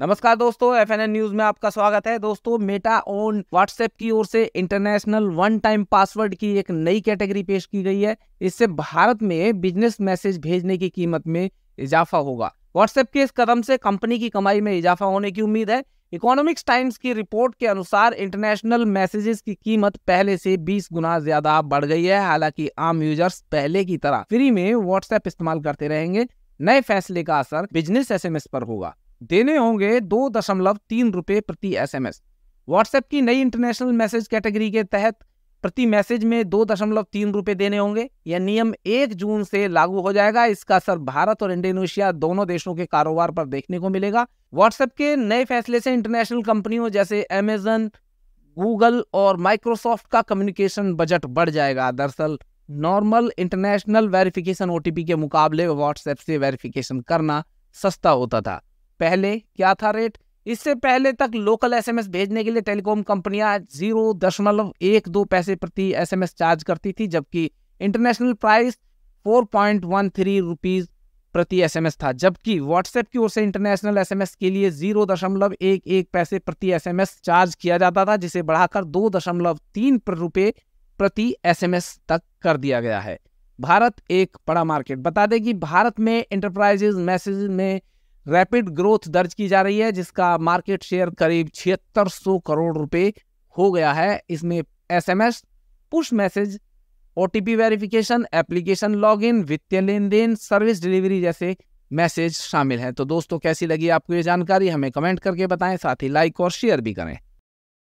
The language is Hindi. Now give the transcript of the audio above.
नमस्कार दोस्तों एफ न्यूज में आपका स्वागत है दोस्तों मेटा ऑन व्हाट्सएप की ओर से इंटरनेशनल वन टाइम पासवर्ड की एक नई कैटेगरी पेश की गई है इससे भारत में बिजनेस मैसेज भेजने की कीमत में इजाफा होगा व्हाट्सएप के इस कदम से कंपनी की कमाई में इजाफा होने की उम्मीद है इकोनॉमिक्स टाइम्स की रिपोर्ट के अनुसार इंटरनेशनल मैसेजेस की कीमत पहले से 20 गुना ज्यादा बढ़ गई है हालांकि आम यूजर्स पहले की तरह फ्री में व्हाट्सएप इस्तेमाल करते रहेंगे नए फैसले का असर बिजनेस एसएमएस पर होगा देने होंगे दो दशमलव तीन रुपये प्रति एसएमएस व्हाट्सएप की नई इंटरनेशनल मैसेज कैटेगरी के तहत प्रति मैसेज में दो दशमलव तीन रुपये देने होंगे यह नियम एक जून से लागू हो जाएगा इसका असर भारत और इंडोनेशिया दोनों देशों के कारोबार पर देखने को मिलेगा व्हाट्सएप के नए फैसले से इंटरनेशनल कंपनियों जैसे अमेजन गूगल और माइक्रोसॉफ्ट का कम्युनिकेशन बजट बढ़ जाएगा दरअसल नॉर्मल इंटरनेशनल वेरिफिकेशन ओटीपी के मुकाबले व्हाट्सएप से वेरिफिकेशन करना सस्ता होता था पहले क्या था रेट इससे पहले तक लोकल एसएमएस भेजने के लिए टेलीकॉम कंपनियां जीरो दशमलव एक दो पैसे प्रति एसएमएस चार्ज करती थी जबकि international price four point one three rupees प्रति एसएमएस था जबकि व्हाट्सएप की ओर से इंटरनेशनल एसएमएस के लिए जीरो दशमलव एक एक पैसे प्रति एसएमएस चार्ज किया जाता था जिसे बढ़ाकर दो दशमलव तीन रुपये प्रति एसएमएस तक कर दिया गया है भारत एक बड़ा मार्केट बता दें कि भारत में इंटरप्राइजेज मैसेज में रैपिड ग्रोथ दर्ज की जा रही है जिसका मार्केट शेयर करीब छिहत्तर सौ करोड़ रुपए हो गया है इसमें एसएमएस, पुश मैसेज ओ वेरिफिकेशन एप्लीकेशन लॉग इन वित्तीय लेन देन सर्विस डिलीवरी जैसे मैसेज शामिल हैं तो दोस्तों कैसी लगी आपको ये जानकारी हमें कमेंट करके बताएं साथ ही लाइक और शेयर भी करें